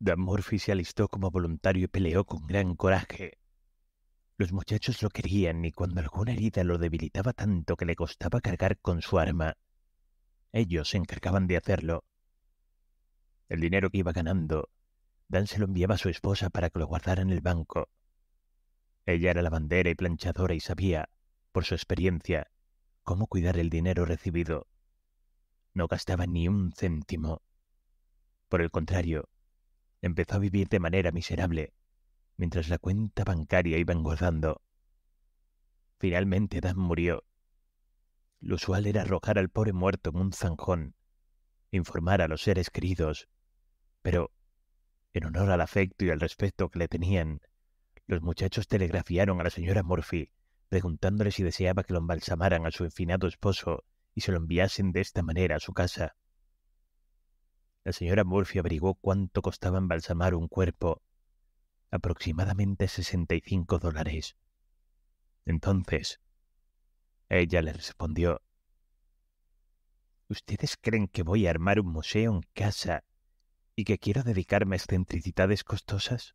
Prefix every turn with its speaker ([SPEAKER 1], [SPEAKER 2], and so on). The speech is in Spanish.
[SPEAKER 1] Dan Murphy se alistó como voluntario y peleó con gran coraje. Los muchachos lo querían y cuando alguna herida lo debilitaba tanto que le costaba cargar con su arma, ellos se encargaban de hacerlo. El dinero que iba ganando, Dan se lo enviaba a su esposa para que lo guardara en el banco. Ella era lavandera y planchadora y sabía, por su experiencia, cómo cuidar el dinero recibido. No gastaba ni un céntimo. Por el contrario, empezó a vivir de manera miserable, mientras la cuenta bancaria iba engordando. Finalmente Dan murió. Lo usual era arrojar al pobre muerto en un zanjón, informar a los seres queridos, pero, en honor al afecto y al respeto que le tenían, los muchachos telegrafiaron a la señora Murphy preguntándole si deseaba que lo embalsamaran a su enfinado esposo y se lo enviasen de esta manera a su casa. La señora Murphy averiguó cuánto costaba embalsamar un cuerpo. Aproximadamente 65 dólares. Entonces, ella le respondió, ¿Ustedes creen que voy a armar un museo en casa y que quiero dedicarme a excentricidades costosas?